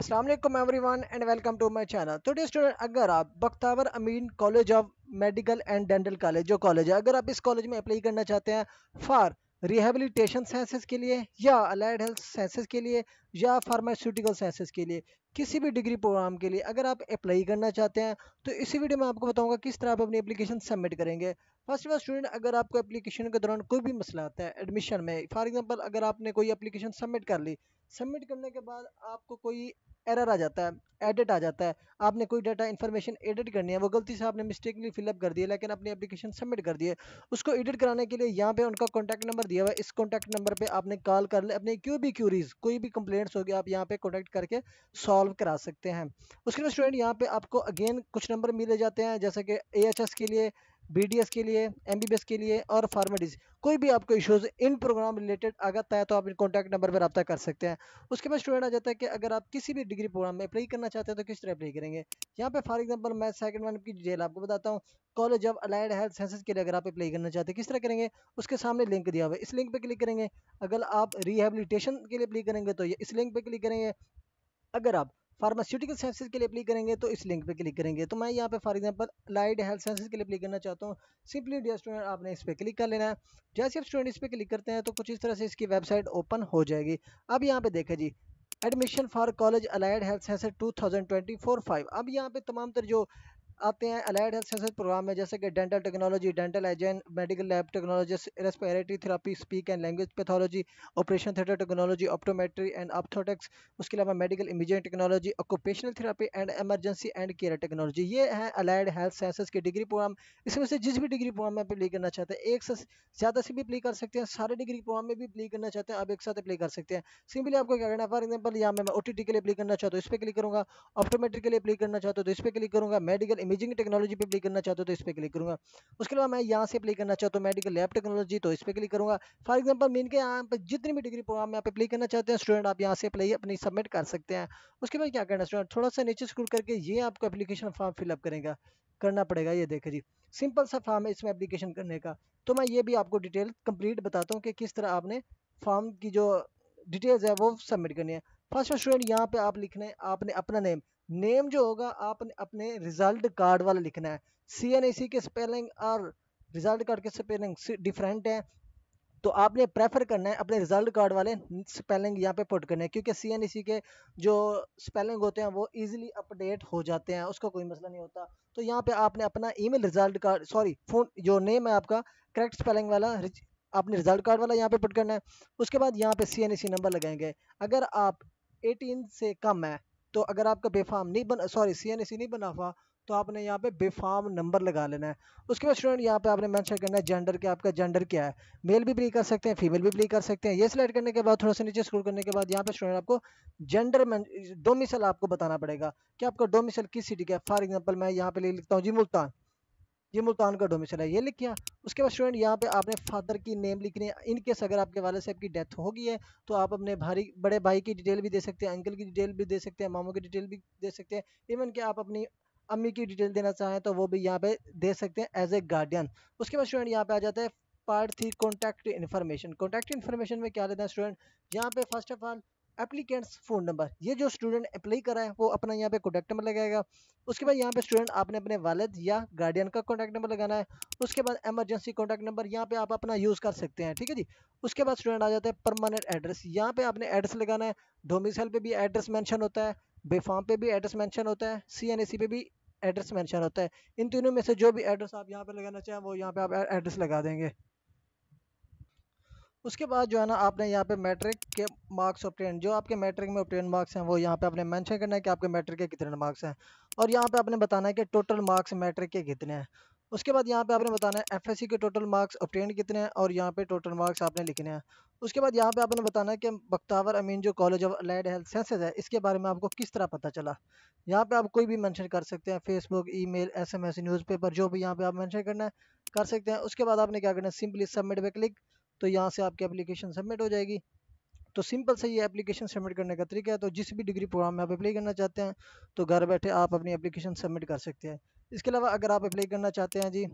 Aslam every one and welcome to my channel तो dear student अगर आप Bakhtawar Amin college of medical and dental college जो college है अगर आप इस कॉलेज में अप्लाई करना चाहते हैं फॉर रिहेबिलिटेशन साइंसेज के लिए या अलाइड हेल्थ साइंसेज के लिए या फार्मास्यूटिकल साइंसेज के लिए किसी भी डिग्री प्रोग्राम के लिए अगर आप अप्लाई करना चाहते हैं तो इसी वीडियो में आपको बताऊंगा किस तरह आप अपनी अपलीकेशन सबमिट करेंगे फर्स्ट ऑफ ऑल स्टूडेंट अगर आपको अपलीकेशन के दौरान कोई भी मसला आता है एडमिशन में फॉर एग्जाम्पल अगर आपने कोई अपलीकेशन सबमिट कर ली सबमिट करने के बाद आपको कोई एरर आ जाता है एडिट आ जाता है आपने कोई डाटा इन्फॉर्मेशन एडिट करनी है वो गलती से आपने मिस्टेकली फिलअप कर दिया लेकिन अपनी एप्लीकेशन सबमिट कर दी है उसको एडिट कराने के लिए यहाँ पे उनका कॉन्टैक्ट नंबर दिया हुआ है इस कॉन्टैक्ट नंबर पे आपने कॉल कर ले अपनी क्यों भी क्यूरीज कोई भी कंप्लेंट्स होगी आप यहाँ पे कॉन्टैक्ट करके सॉल्व करा सकते हैं उसके बाद स्टूडेंट यहाँ पे आपको अगेन कुछ नंबर मिले जाते हैं जैसे कि ए के लिए बी के लिए एम के लिए और फार्मेडीज कोई भी आपको इशूज़ इन प्रोग्राम रिलेटेड आ जाता है तो आप इन कॉन्टैक्ट नंबर पर रब्ता कर सकते हैं उसके बाद स्टूडेंट आ जाता है कि अगर आप किसी भी डिग्री प्रोग्राम में अप्लाई करना चाहते हैं तो किस तरह अप्लाई करेंगे यहाँ पे फॉर एग्जाम्पल मैं सेकंड वन की डिटेल आपको बताता हूँ college of allied health sciences के लिए अगर आप अप्लाई करना चाहते हैं किस तरह करेंगे उसके सामने लिंक दिया हुआ है इस लिंक पर क्लिक करेंगे अगर आप रिहेबिलिटेशन के लिए अप्लाई करेंगे तो इस लिंक पर क्लिक करेंगे अगर आप फार्मास्यूटिकल साइंसिस के लिए अप्लाई करेंगे तो इस लिंक पे क्लिक करेंगे तो मैं यहाँ पे for example allied health sciences के लिए अप्लाई करना चाहता हूँ सिंपली डियर स्टूडेंट आपने इस पर क्लिक कर लेना है जैसे आप स्टूडेंट इस पर क्लिक करते हैं तो कुछ इस तरह से इसकी वेबसाइट ओपन हो जाएगी अब यहाँ पे देखें जी admission for college allied health sciences four five अब यहाँ पे तमाम तर जो आते हैं अलाइड हेल्थ सेंसर प्रोग्राम में जैसे कि dental technology dental agent medical lab technology respiratory therapy speech and language pathology operation theatre technology optometry and orthotics उसके अलावा medical imaging technology occupational therapy and emergency and care technology ये है allied health sciences के degree program इसमें से जिस भी degree program में अप्लाई करना चाहते हैं एक से ज़्यादा से भी अप्लाई कर सकते हैं सारे डिग्री प्रोग्राम में भी अप्लाई करना चाहते हैं आप एक साथ अप्लाई कर सकते हैं सिंपली आपको क्या करना है फॉर एग्जाम्पल यहाँ मैं ओ के लिए अप्लाई करना चाहता हूँ इस पर क्लिक करूँगा ऑप्टोमेट्री के लिए अप्लाई करना चाहता हूँ तो इस पर क्लिक करूँगा मेडिकल इमेजिंग टेक्नोलॉजी पे प्ले करना चाहते हो तो इस पर क्लिक करूँगा उसके अलावा मैं यहाँ से प्ले करना चाहता हूँ मेडिकल लैब टेक्नोलॉजी तो इस पर क्लिक करूँगा फॉर एग्जाम्पल मेन के यहाँ पर जितनी भी डिग्री प्रोग्राम यहाँ पे प्ले करना चाहते हैं स्टूडेंट आप यहाँ से प्ले अपनी सबमिट कर सकते हैं उसके बाद क्या करना स्टूडेंट थोड़ा सा नीचे स्कूल करके ये आपको अपलीकेशन फॉर्म फिलअप करेगा करना पड़ेगा ये देखे जी सिंपल सा फॉर्म है इसमें एप्लीकेशन करने का तो मैं ये भी आपको डिटेल कंप्लीट बताता हूँ कि किस तरह आपने फॉर्म की जो डिटेल्स है वो सबमिट करनी है फर्स्ट स्टूडेंट यहाँ पे आप लिखने आपने अपना नेम नेम जो होगा आपने अपने रिजल्ट कार्ड वाला लिखना है सी एन ए सी के स्पेलिंग और रिजल्ट कार्ड के स्पेलिंग डिफरेंट है तो आपने प्रेफर करना है अपने रिजल्ट कार्ड वाले स्पेलिंग यहाँ पे पुट करने क्योंकि सी एन ई सी के जो स्पेलिंग होते हैं वो इजीली अपडेट हो जाते हैं उसका कोई मसला नहीं होता तो यहाँ पे आपने अपना email result card sorry phone जो नेम है आपका करेक्ट स्पेलिंग वाला आपने रिजल्ट कार्ड वाला यहाँ पे पुट करना है उसके बाद यहाँ पे C N A C number लगाएंगे अगर आप एटीन से कम है तो अगर आपका बेफाम नहीं बना सॉरी सी एन ए सी नहीं बना हुआ तो आपने यहाँ पे बेफाम नंबर लगा लेना है उसके बाद स्टूडेंट यहाँ पे आपने मेंशन करना है जेंडर के आपका जेंडर क्या है मेल भी प्ली कर सकते हैं फीमेल भी प्ली कर सकते हैं ये सिलेक्ट करने के बाद थोड़ा सा नीचे स्क्रोल करने के बाद यहाँ पे स्टूडेंट आपको जेंडर डोमिसल आपको बताना पड़ेगा कि आपका डोमिसल किस सिटी का है फॉर एग्जाम्पल मैं यहाँ पे लिखता हूँ जी मुल्तान ये मुल्तान का डोमिसल है ये लिख गया उसके बाद स्टूडेंट यहाँ पे आपने फादर की नेम लिखनी है इनकेस अगर आपके वाले साहब की डेथ हो गई है तो आप अपने भारी बड़े भाई की डिटेल भी दे सकते हैं अंकल की डिटेल भी दे सकते हैं मामों की डिटेल भी दे सकते हैं इवन कि आप अपनी अम्मी की डिटेल देना चाहें तो वो भी यहाँ पे दे सकते हैं एज ए गार्डियन उसके बाद स्टूडेंट यहाँ पे आ जाता है part three contact information contact information में क्या लेते हैं स्टूडेंट यहाँ पे first of all applicants phone number ये जो स्टूडेंट अप्लाई करा है वो अपना यहाँ पे कॉन्टैक्ट नंबर लगाएगा उसके बाद यहाँ पे स्टूडेंट आपने अपने वालद या गार्डियन का कॉन्टैक्ट नंबर लगाना है उसके बाद एमरजेंसी कॉन्टैक्ट नंबर यहाँ पे आप अपना यूज़ कर सकते हैं ठीक है जी उसके बाद स्टूडेंट आ जाता है परमानेंट एड्रेस यहाँ पर आपने एड्रेस लगाना है डोमिसल पर भी एड्रेस मैंशन होता है बेफाम पर भी एड्रेस मैंशन होता है सी एन भी एड्रेस मैंशन होता है इन तीनों में से जो भी एड्रेस आप यहाँ पर लगाना चाहें वो यहाँ पर आप एड्रेस लगा देंगे उसके बाद जो है ना आपने यहाँ पे मैट्रिक के मार्क्स ऑप्टेन जो आपके मैट्रिक में ऑप्टेन मार्क्स हैं वो यहाँ पे आपने मेंशन करना है कि आपके मैट्रिक के कितने मार्क्स हैं और यहाँ पे आपने बताना है कि टोटल मार्क्स मैट्रिक के कितने हैं उसके बाद यहाँ पे आपने बताना है एफएससी के टोटल मार्क्स ऑप्टेन कितने हैं और यहाँ पे टोटल मार्क्स आपने लिखने हैं उसके बाद यहाँ पे आपने बताना है कि बख्तावर अमीन जो college of allied health sciences है इसके बारे में आपको किस तरह पता चला यहाँ पे आप कोई भी मैंशन कर सकते हैं फेसबुक ई मेल न्यूज़पेपर जो भी यहाँ पे आप मैंशन करना है कर सकते हैं उसके बाद आपने क्या करना है सिंपली सबमिट पर क्लिक तो यहाँ से आपकी एप्लीकेशन सबमिट हो जाएगी तो सिंपल से ये एप्लीकेशन सबमिट करने का तरीका है तो जिस भी डिग्री प्रोग्राम में आप अप्लाई करना चाहते हैं तो घर बैठे आप अपनी एप्लीकेशन सबमिट कर सकते हैं इसके अलावा अगर आप अप्लाई करना चाहते हैं जी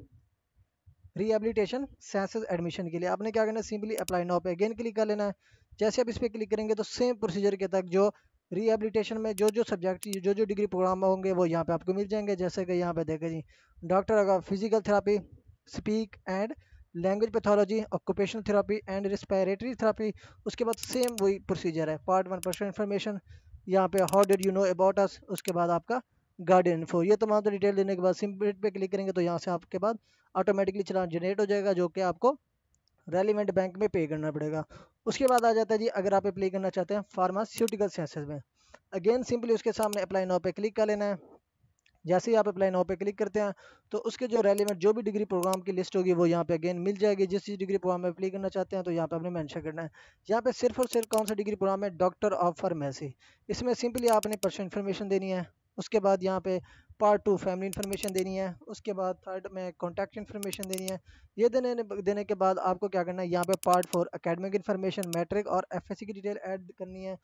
रीएबिलिटेशन साइंसेज एडमिशन के लिए आपने क्या करना है सिंपली अप्लाई नाउ पे अगेन क्लिक कर लेना है जैसे आप इस पर क्लिक करेंगे तो सेम प्रोसीजर के तक जो रीएबिलिटेशन में जो जो सब्जेक्ट जो जो डिग्री प्रोग्राम होंगे वो यहाँ पे आपको मिल जाएंगे जैसे कि यहाँ पे देखें जी डॉक्टर अगर physical therapy speech and language pathology occupational therapy and respiratory therapy उसके बाद सेम वही प्रोसीजर है पार्ट वन पर्सनल इन्फॉर्मेशन यहाँ पे how did you know about us उसके बाद आपका गार्डियन इन्फो ये तमाम तो डिटेल देने के बाद सिम्पलेट पे क्लिक करेंगे तो यहाँ से आपके बाद ऑटोमेटिकली चलान जनरेट हो जाएगा जो कि आपको रेलिवेंट बैंक में पे करना पड़ेगा उसके बाद आ जाता है जी अगर आप अप्लाई करना चाहते हैं फार्मास्यूटिकल साइंसेज में अगेन सिंपली उसके सामने अप्लाई नाव पे क्लिक कर लेना है जैसे ही आप अप्लाई नाउ पे क्लिक करते हैं तो उसके जो रेलिवेंट जो भी डिग्री प्रोग्राम की लिस्ट होगी वो यहाँ पे अगेन मिल जाएगी जिस चीज़ डिग्री प्रोग्राम में अप्लाई करना चाहते हैं तो यहाँ पे आपने मैंशन करना है यहाँ पे सिर्फ और सिर्फ कौन सा डिग्री प्रोग्राम है डॉक्टर ऑफ फार्मेसी इसमें सिंपली आपने पर्सन इन्फॉर्मेशन देनी है उसके बाद यहाँ पे पार्ट टू फैमिली इन्फॉर्मेशन देनी है उसके बाद थर्ड में कॉन्टैक्ट इन्फॉर्मेशन देनी है ये देने देने के बाद आपको क्या करना है यहाँ पे part four academic information matric और एफ की डिटेल ऐड करनी है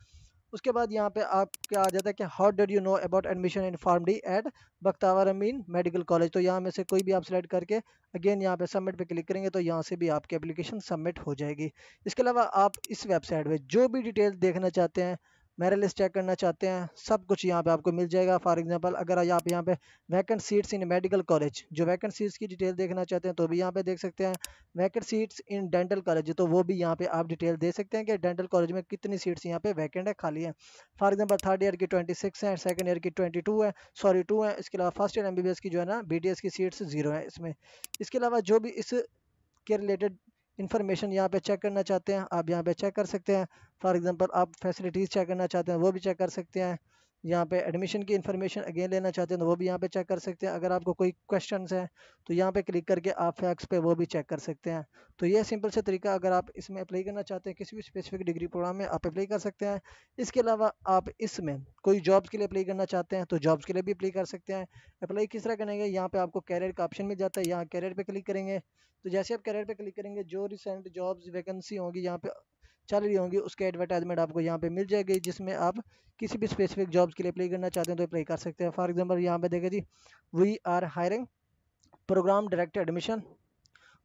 उसके बाद यहाँ पे आपके आ जाता है कि how did you know about admission in pharm D at Bakhtawar Amin medical college तो यहाँ में से कोई भी आप सेलेक्ट करके अगेन यहाँ पे सबमिट पे क्लिक करेंगे तो यहाँ से भी आपकी एप्लीकेशन सबमिट हो जाएगी इसके अलावा आप इस वेबसाइट पर जो भी डिटेल देखना चाहते हैं मेरे लिस्ट चेक करना चाहते हैं सब कुछ यहाँ पे आपको मिल जाएगा फॉर एग्जांपल अगर आप यहाँ पे vacant seats in medical college जो वैकेंट सीट्स की डिटेल देखना चाहते हैं तो भी यहाँ पे देख सकते हैं vacant seats in dental college तो वो भी यहाँ पे आप डिटेल दे सकते हैं कि डेंटल कॉलेज में कितनी सीट्स यहाँ पे वैकेंट है खाली है फॉर एग्जाम्पल थर्ड ईयर की ट्वेंटी सिक्स है सेकेंड ईयर की ट्वेंटी टू है सॉरी टू है इसके अलावा फर्स्ट ईयर एम की जो है ना बी डी एस की सीट्स जीरो है इसमें इसके अलावा जो भी इस के रिलेटेड इन्फॉर्मेशन यहाँ पे चेक करना चाहते हैं आप यहाँ पे चेक कर सकते हैं फॉर एग्जांपल आप फैसिलिटीज़ चेक करना चाहते हैं वो भी चेक कर सकते हैं यहाँ पे एडमिशन की इन्फॉर्मेशन अगेन लेना चाहते हैं तो वो भी यहाँ पे चेक कर सकते हैं अगर आपको कोई क्वेश्चन है तो यहाँ पे क्लिक करके आप फैक्स पे वो भी चेक कर सकते हैं तो ये सिंपल से तरीका अगर आप इसमें अप्लाई करना चाहते हैं किसी भी स्पेसिफिक डिग्री प्रोग्राम में आप अप्लाई कर सकते हैं इसके अलावा आप इसमें कोई जॉब्स के लिए अप्लाई करना चाहते हैं तो जॉब्स के लिए भी अप्लाई कर सकते हैं अप्लाई किस तरह करेंगे यहाँ पर आपको कैरियर का ऑप्शन मिल जाता है यहाँ कैरियर पर क्लिक करेंगे तो जैसे आप कैरियर पर क्लिक करेंगे जो रिसेंट जॉब्स वैकेंसी होंगी यहाँ पर चल रही होंगी उसके एडवर्टाइजमेंट आपको यहाँ पे मिल जाएगी जिसमें आप किसी भी स्पेसिफिक जॉब्स के लिए अप्लाई करना चाहते हैं तो अप्लाई कर सकते हैं फॉर एग्जाम्पल यहाँ पे देखें जी we are hiring program director admission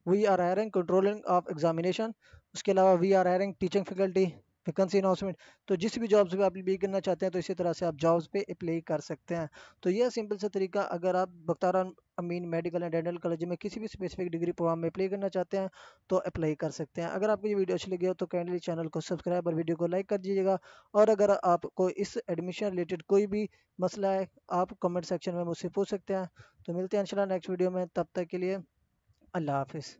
we are hiring controlling of examination उसके अलावा we are hiring teaching faculty vacancy announcement तो जिस भी जॉब्स पे आप अप्लाई करना चाहते हैं तो इसी तरह से आप जॉब्स पे अप्लाई कर सकते हैं तो यह सिंपल सा तरीका अगर आप Bakhtawar Amin medical and dental college में किसी भी स्पेसिफिक डिग्री प्रोग्राम में अप्लाई करना चाहते हैं तो अप्लाई कर सकते हैं अगर आपको ये वीडियो अच्छी लगी हो तो कैंडली चैनल को सब्सक्राइब और वीडियो को लाइक कर दीजिएगा और अगर आपको इस एडमिशन रिलेटेड कोई भी मसला है आप कमेंट सेक्शन में मुझसे पूछ सकते हैं तो मिलते हैं इन नेक्स्ट वीडियो में तब तक के लिए अल्लाह हाफिज़